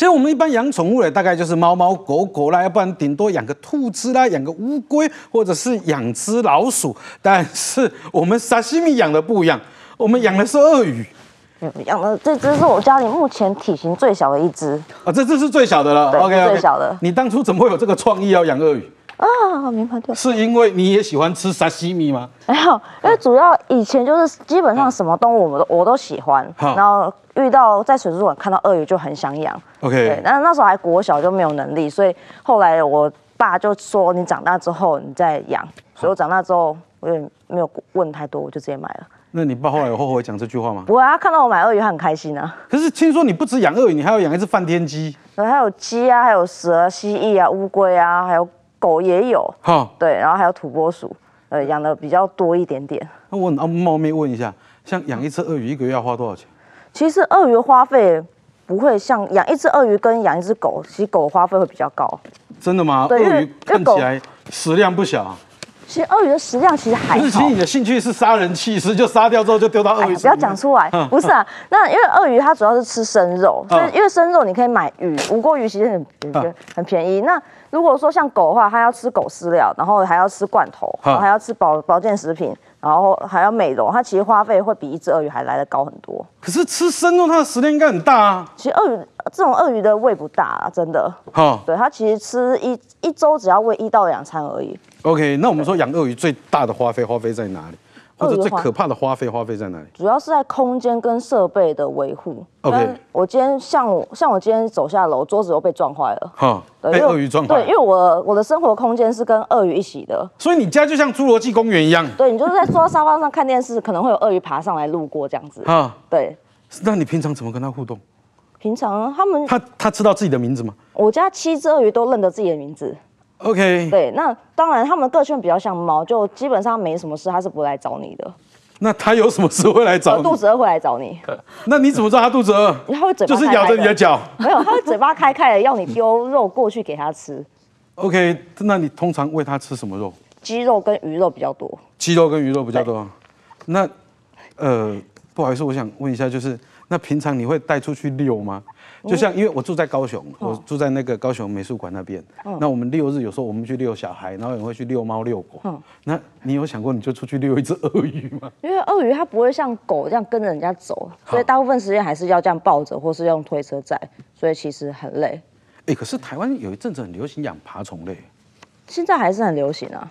其实我们一般养宠物的大概就是猫猫狗狗啦，要不然顶多养个兔子啦，养个乌龟，或者是养只老鼠。但是我们沙西米养的不一样，我们养的是鳄鱼。养了这只是我家里目前体型最小的一只啊，这只是最小的了。OK OK 最小的。你当初怎么会有这个创意要养鳄鱼啊？明白对。是因为你也喜欢吃沙西米吗？没有，因为主要以前就是基本上什么动物我都我都喜欢，然后。遇到在水族馆看到鳄鱼就很想养。OK，对，但那时候还国小，就没有能力，所以后来我爸就说：“你长大之后你再养。”所以我长大之后，我也没有问太多，我就直接买了。那你爸后来有后悔讲这句话吗？不会，他看到我买鳄鱼，他很开心啊。可是听说你不只养鳄鱼，你还要养一只梵天鸡。那还有鸡啊，还有蛇、蜥蜴啊、乌龟啊，还有狗也有。哈，对，然后还有土拨鼠，呃，养的比较多一点点。那我冒冒昧问一下，像养一只鳄鱼一个月要花多少钱？其实鳄鱼花费不会像养一只鳄鱼跟养一只狗，其实狗花费会比较高。真的吗？鳄鱼看起来食量不小。其实鳄鱼的食量其实还……好。其实你的兴趣是杀人弃尸，就杀掉之后就丢到鳄鱼。不要讲出来。不是啊，那因为鳄鱼它主要是吃生肉，所以因为生肉你可以买鱼，无谷鱼其实很很便宜。那如果说像狗的话，它要吃狗饲料，然后还要吃罐头，还要吃保保健食品。然后还要美容，它其实花费会比一只鳄鱼还来得高很多。可是吃生肉，它的食量应该很大啊。其实鳄鱼这种鳄鱼的胃不大，真的。好，对，它其实吃一一周只要喂一到两餐而已。OK，那我们说养鳄鱼最大的花费花费在哪里？或者最可怕的花费，花费在哪里？主要是在空间跟设备的维护。OK，我今天像我像我今天走下楼，桌子又被撞坏了。哈，被鳄鱼撞坏。对，因为我我的生活空间是跟鳄鱼一起的。所以你家就像侏罗纪公园一样。对，你就是在坐沙发上看电视，可能会有鳄鱼爬上来路过这样子。哈，对。那你平常怎么跟他互动？平常他们他他知道自己的名字吗？我家七只鳄鱼都认得自己的名字。OK，对，那当然，他们个性比较像猫，就基本上没什么事，它是不会来找你的。那它有什么事会来找你？肚子饿会来找你。那你怎么知道它肚子饿？它会嘴，就是咬着你的脚。没有，它会嘴巴开开了，要你丢肉过去给它吃。OK，那你通常喂它吃什么肉？鸡肉跟鱼肉比较多。鸡肉跟鱼肉比较多。那，呃，不好意思，我想问一下，就是那平常你会带出去遛吗？就像，因为我住在高雄，我住在那个高雄美术馆那边。那我们六日有时候我们去遛小孩，然后也会去遛猫遛狗。那你有想过，你就出去遛一只鳄鱼吗？因为鳄鱼它不会像狗这样跟人家走，所以大部分时间还是要这样抱着，或是用推车载，所以其实很累。哎，可是台湾有一阵子很流行养爬虫类，现在还是很流行啊。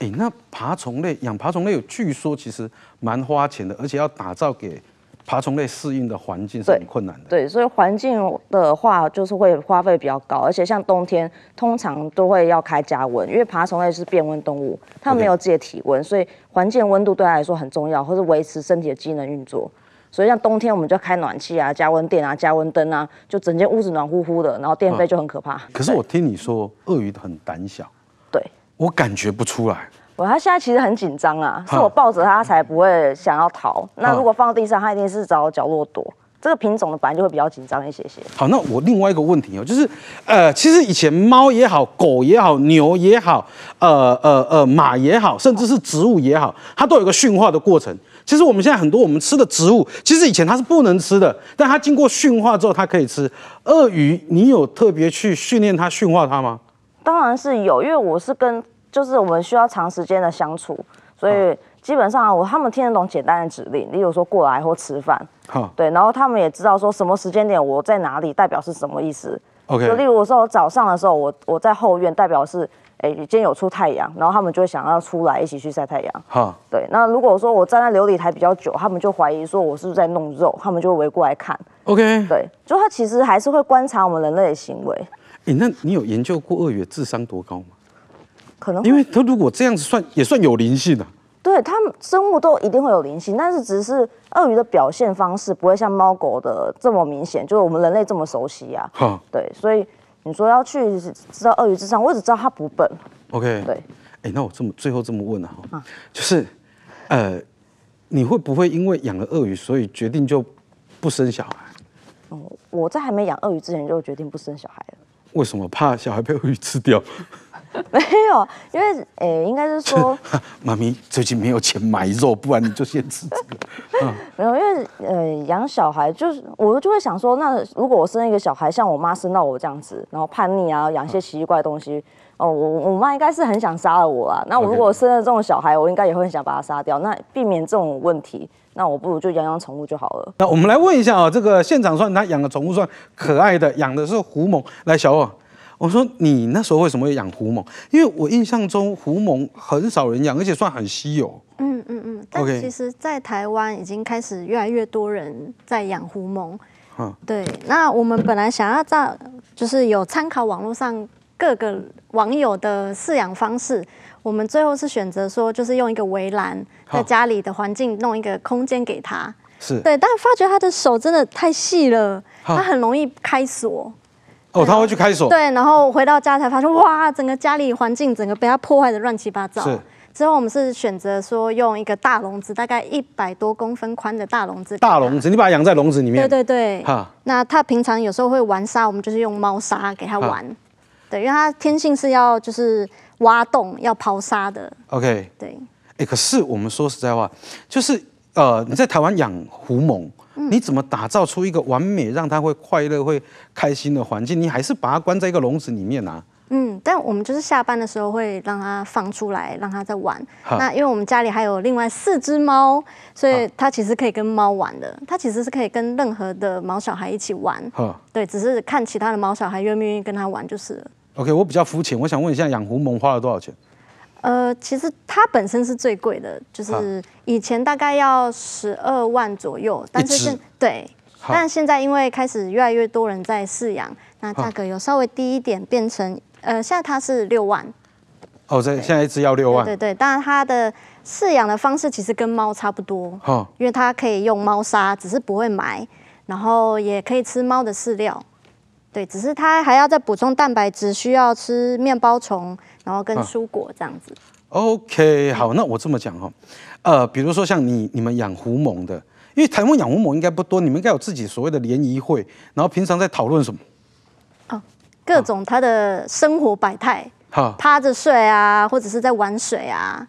哎，那爬虫类养爬虫类，有据说其实蛮花钱的，而且要打造给。爬虫类适应的环境是很困难的。对，所以环境的话，就是会花费比较高，而且像冬天，通常都会要开加温，因为爬虫类是变温动物，它没有自己的体温，所以环境温度对它来说很重要，或是维持身体的机能运作。所以像冬天，我们就开暖气啊、加温电啊、加温灯啊，就整间屋子暖乎乎的，然后电费就很可怕。可是我听你说，鳄鱼很胆小。对，我感觉不出来。我它现在其实很紧张啊，是我抱着它才不会想要逃。那如果放地上，它一定是找角落躲。这个品种的本来就会比较紧张一些些。好，那我另外一个问题哦，就是，呃，其实以前猫也好，狗也好，牛也好，呃呃呃，马也好，甚至是植物也好，它都有个驯化的过程。其实我们现在很多我们吃的植物，其实以前它是不能吃的，但它经过驯化之后，它可以吃。鳄鱼，你有特别去训练它驯化它吗？当然是有，因为我是跟。就是我们需要长时间的相处，所以基本上我他们听得懂简单的指令，例如说过来或吃饭。对，然后他们也知道说什么时间点我在哪里代表是什么意思。OK，就例如我说我早上的时候我我在后院，代表是哎今天有出太阳，然后他们就会想要出来一起去晒太阳。哈，对，那如果说我站在琉璃台比较久，他们就怀疑说我是不是在弄肉，他们就会围过来看。OK，对，就他其实还是会观察我们人类的行为。哎，那你有研究过鳄鱼智商多高吗？可能，因为它如果这样子算也算有灵性的，对，它们生物都一定会有灵性，但是只是鳄鱼的表现方式不会像猫狗的这么明显，就是我们人类这么熟悉呀。哈，对，所以你说要去知道鳄鱼智商，我只知道它不笨。OK，对，哎，那我这么最后这么问啊，哈，就是，呃，你会不会因为养了鳄鱼，所以决定就不生小孩？哦，我在还没养鳄鱼之前就决定不生小孩了。为什么怕小孩被鳄鱼吃掉？没有，因为呃，应该是说，妈咪最近没有钱买肉，不然你就先吃这个。没有，因为呃，养小孩就是我就会想说，那如果我生一个小孩，像我妈生到我这样子，然后叛逆啊，养些奇奇怪东西，哦，我我妈应该是很想杀了我啊。那我如果生了这种小孩，我应该也会很想把他杀掉。那避免这种问题，那我不如就养养宠物就好了。那我们来问一下啊，这个现场算他养的宠物算可爱的，养的是虎猛，来小王。我说你那时候为什么养胡蒙？因为我印象中胡蒙很少人养，而且算很稀有。嗯嗯嗯。但其实，在台湾已经开始越来越多人在养胡蒙。嗯。对，那我们本来想要在，就是有参考网络上各个网友的饲养方式，我们最后是选择说，就是用一个围栏，在家里的环境弄一个空间给他。是。对，但发觉他的手真的太细了，他很容易开锁。哦，他会去开锁。对，然后回到家才发现，哇，整个家里环境整个被他破坏的乱七八糟。是。之后我们是选择说用一个大笼子，大概一百多公分宽的大笼子。大笼子，你把它养在笼子里面。对对对。哈。那它平常有时候会玩沙，我们就是用猫砂给它玩。对，因为它天性是要就是挖洞、要刨沙的。OK。对。哎，可是我们说实在话，就是。呃，你在台湾养狐獴，你怎么打造出一个完美，让它会快乐、会开心的环境？你还是把它关在一个笼子里面啊？嗯，但我们就是下班的时候会让它放出来，让它在玩。那因为我们家里还有另外四只猫，所以它其实可以跟猫玩的。它其实是可以跟任何的毛小孩一起玩。对，只是看其他的毛小孩愿不愿意跟它玩就是了。OK，我比较肤浅，我想问一下，养狐獴花了多少钱？呃，其实它本身是最贵的，就是以前大概要十二万左右，但是现对，但现在因为开始越来越多人在饲养，那价格有稍微低一点，变成呃现在它是六万。哦，这现在一只要六万。对对，当然它的饲养的方式其实跟猫差不多，因为它可以用猫砂，只是不会埋，然后也可以吃猫的饲料。对，只是他还要再补充蛋白质，需要吃面包虫，然后跟蔬果这样子。OK，好，那我这么讲哦，呃，比如说像你你们养狐獴的，因为台湾养狐獴应该不多，你们应该有自己所谓的联谊会，然后平常在讨论什么？哦，各种它的生活百态，趴着睡啊，或者是在玩水啊，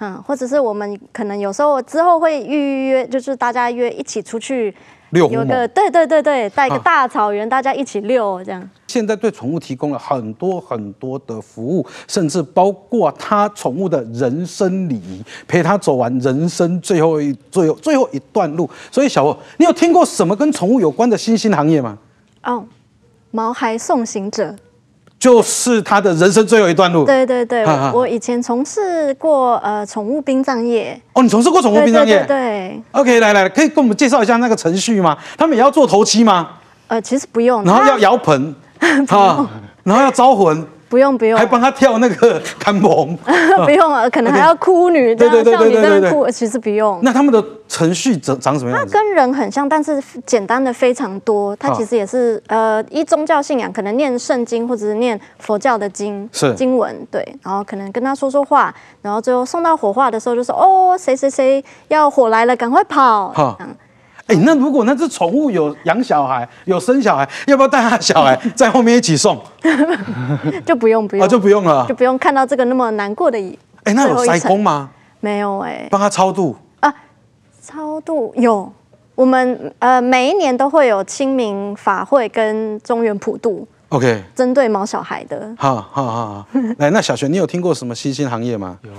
嗯，或者是我们可能有时候之后会预约，就是大家约一起出去。遛有个对对对对，带个大草原，大家一起遛这样。现在对宠物提供了很多很多的服务，甚至包括他宠物的人生礼仪，陪他走完人生最后一最后最后一段路。所以小欧，你有听过什么跟宠物有关的新兴行业吗？哦，毛孩送行者。就是他的人生最后一段路。对对对，我我以前从事过呃宠物殡葬业。哦，你从事过宠物殡葬业？对对对。OK，来来，可以跟我们介绍一下那个程序吗？他们也要做头七吗？呃，其实不用。然后要摇盆。不然后要招魂。不用不用，还帮他跳那个探 墓？不用啊，可能还要哭女对对对对对对哭其实不用。那他们的程序长长什么样？它跟人很像，但是简单的非常多。它其实也是呃，依宗教信仰，可能念圣经或者是念佛教的经经文对，然后可能跟他说说话，然后最后送到火化的时候就说：“哦，谁谁谁要火来了，赶快跑！”哎，那如果那只宠物有养小孩，有生小孩，要不要带他小孩在后面一起送？就不用，不用啊，就不用了，就不用看到这个那么难过的一。哎，那有塞工吗？没有哎。帮他超度啊？超度有，我们呃每一年都会有清明法会跟中原普渡。OK。针对毛小孩的。好，好，好，好。来，那小璇，你有听过什么新兴行业吗？有，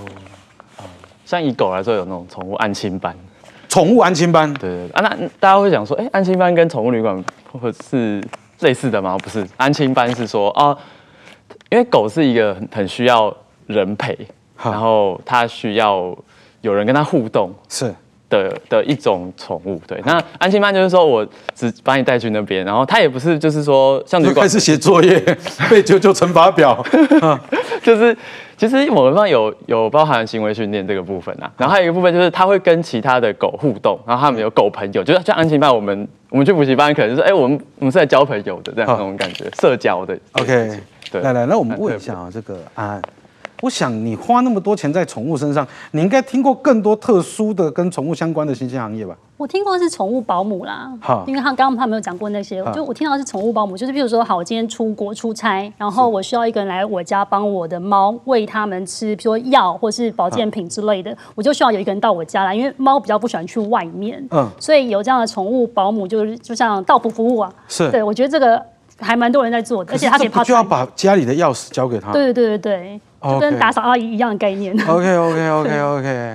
像以狗来说，有那种宠物安亲班。宠物安心班，对对对，啊，那大家会讲说，哎，安心班跟宠物旅馆，或是类似的吗？不是，安心班是说啊，因为狗是一个很很需要人陪，然后它需要有人跟它互动，是。的的一种宠物，对，那安心班就是说我只把你带去那边，然后他也不是就是说像你开始写作业，背 九九乘法表，就是其实某个方有有包含行为训练这个部分啊，然后还有一个部分就是他会跟其他的狗互动，然后他们有狗朋友，就是像安心班我们我们去补习班可能就是哎我们我们是在交朋友的这样那种感觉，社交的。OK，对，来来，那我们问一下啊，这个安。我想你花那么多钱在宠物身上，你应该听过更多特殊的跟宠物相关的新兴行业吧？我听过是宠物保姆啦。因为他刚刚他没有讲过那些，就我听到是宠物保姆，就是譬如说，好，我今天出国出差，然后我需要一个人来我家帮我的猫喂它们吃，比如说药或是保健品之类的，我就需要有一个人到我家来，因为猫比较不喜欢去外面。嗯，所以有这样的宠物保姆，就是就像到服服务啊。是，对我觉得这个。还蛮多人在做的，而且他只就要把家里的钥匙交给他。对对对对对，就跟打扫阿姨一样的概念。OK OK OK OK。